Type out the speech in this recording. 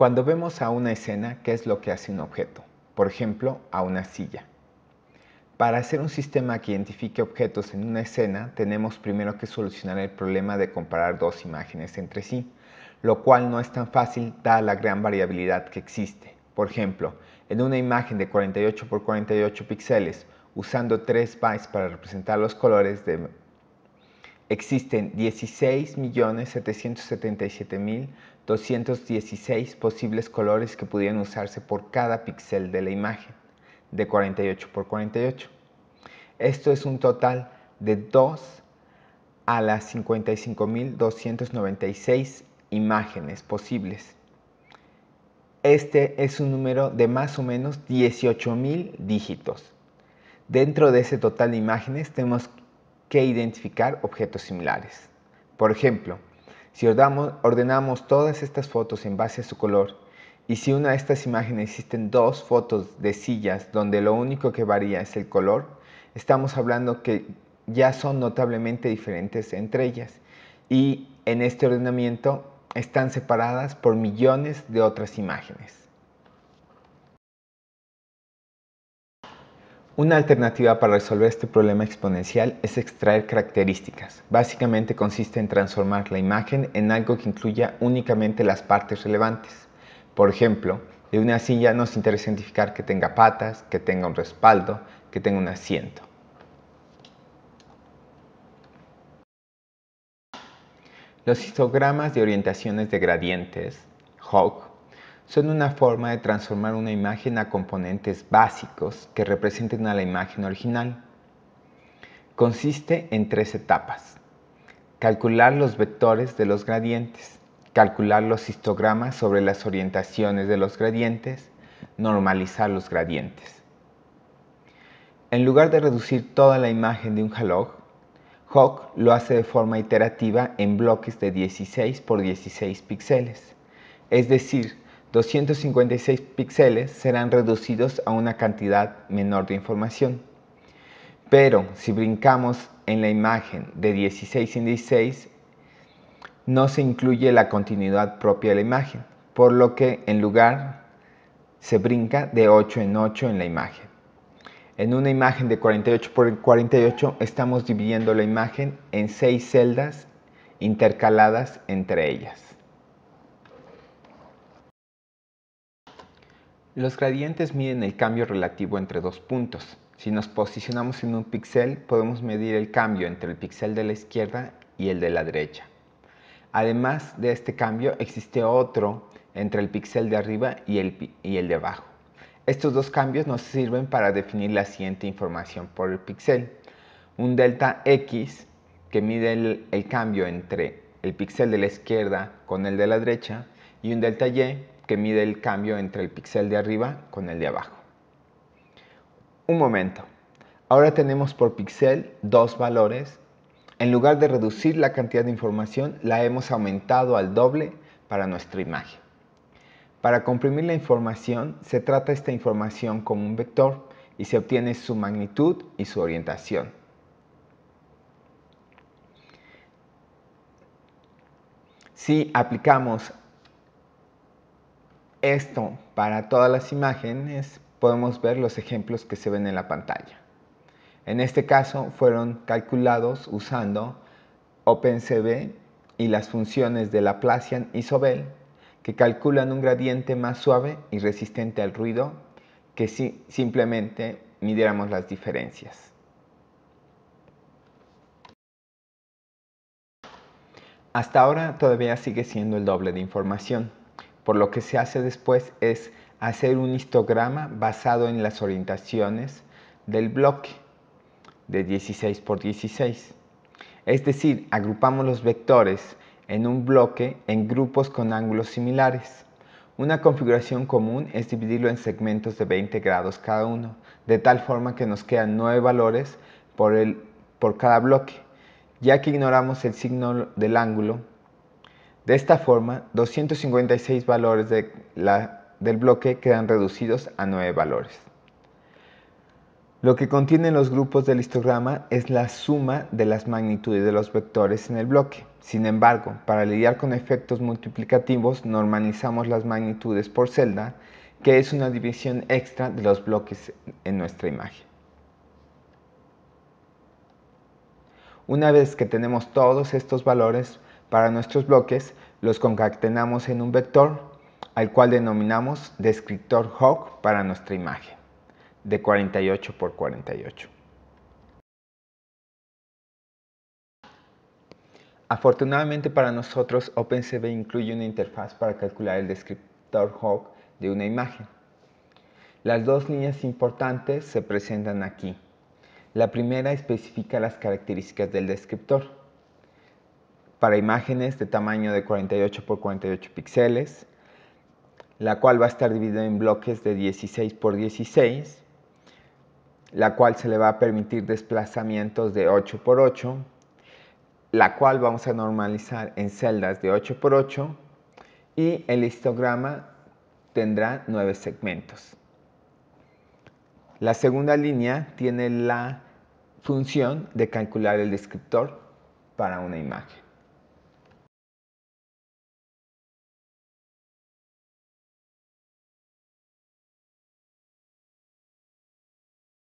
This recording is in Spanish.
Cuando vemos a una escena, ¿qué es lo que hace un objeto? Por ejemplo, a una silla. Para hacer un sistema que identifique objetos en una escena, tenemos primero que solucionar el problema de comparar dos imágenes entre sí, lo cual no es tan fácil dada la gran variabilidad que existe. Por ejemplo, en una imagen de 48 x 48 píxeles, usando 3 bytes para representar los colores de Existen 16.777.216 posibles colores que pudieran usarse por cada píxel de la imagen, de 48 por 48. Esto es un total de 2 a las 55.296 imágenes posibles. Este es un número de más o menos 18.000 dígitos. Dentro de ese total de imágenes tenemos que identificar objetos similares. Por ejemplo, si ordenamos todas estas fotos en base a su color, y si una de estas imágenes existen dos fotos de sillas donde lo único que varía es el color, estamos hablando que ya son notablemente diferentes entre ellas y en este ordenamiento están separadas por millones de otras imágenes. Una alternativa para resolver este problema exponencial es extraer características. Básicamente consiste en transformar la imagen en algo que incluya únicamente las partes relevantes. Por ejemplo, de una silla nos interesa identificar que tenga patas, que tenga un respaldo, que tenga un asiento. Los histogramas de orientaciones de gradientes, HOG, son una forma de transformar una imagen a componentes básicos que representen a la imagen original. Consiste en tres etapas. Calcular los vectores de los gradientes, calcular los histogramas sobre las orientaciones de los gradientes, normalizar los gradientes. En lugar de reducir toda la imagen de un halog, Hawk lo hace de forma iterativa en bloques de 16 por 16 píxeles, es decir, 256 píxeles serán reducidos a una cantidad menor de información. Pero si brincamos en la imagen de 16 en 16, no se incluye la continuidad propia de la imagen, por lo que en lugar se brinca de 8 en 8 en la imagen. En una imagen de 48 por 48 estamos dividiendo la imagen en 6 celdas intercaladas entre ellas. Los gradientes miden el cambio relativo entre dos puntos. Si nos posicionamos en un píxel, podemos medir el cambio entre el píxel de la izquierda y el de la derecha. Además de este cambio, existe otro entre el píxel de arriba y el, y el de abajo. Estos dos cambios nos sirven para definir la siguiente información por el píxel. Un delta X que mide el, cambio entre el píxel de la izquierda con el de la derecha y un delta Y que mide el cambio entre el píxel de arriba con el de abajo. Un momento, ahora tenemos por píxel dos valores. En lugar de reducir la cantidad de información, la hemos aumentado al doble para nuestra imagen. Para comprimir la información, se trata esta información como un vector y se obtiene su magnitud y su orientación. Si aplicamos esto para todas las imágenes podemos ver los ejemplos que se ven en la pantalla. En este caso fueron calculados usando OpenCV y las funciones de Laplacian y Sobel que calculan un gradiente más suave y resistente al ruido que si simplemente midiéramos las diferencias. Hasta ahora todavía sigue siendo el doble de información, por lo que se hace después es hacer un histograma basado en las orientaciones del bloque de 16 por 16. Es decir, agrupamos los vectores en un bloque en grupos con ángulos similares. Una configuración común es dividirlo en segmentos de 20 grados cada uno, de tal forma que nos quedan 9 valores por, el, por cada bloque. Ya que ignoramos el signo del ángulo, de esta forma, 256 valores de la, del bloque quedan reducidos a 9 valores. Lo que contienen los grupos del histograma es la suma de las magnitudes de los vectores en el bloque. Sin embargo, para lidiar con efectos multiplicativos, normalizamos las magnitudes por celda, que es una división extra de los bloques en nuestra imagen. Una vez que tenemos todos estos valores, para nuestros bloques los concatenamos en un vector al cual denominamos descriptor HOG para nuestra imagen de 48 por 48. Afortunadamente para nosotros, OpenCV incluye una interfaz para calcular el descriptor HOG de una imagen. Las dos líneas importantes se presentan aquí. La primera especifica las características del descriptor para imágenes de tamaño de 48 x 48 píxeles, la cual va a estar dividida en bloques de 16 x 16, la cual se le va a permitir desplazamientos de 8 x 8, la cual vamos a normalizar en celdas de 8 x 8 y el histograma tendrá 9 segmentos. La segunda línea tiene la función de calcular el descriptor para una imagen.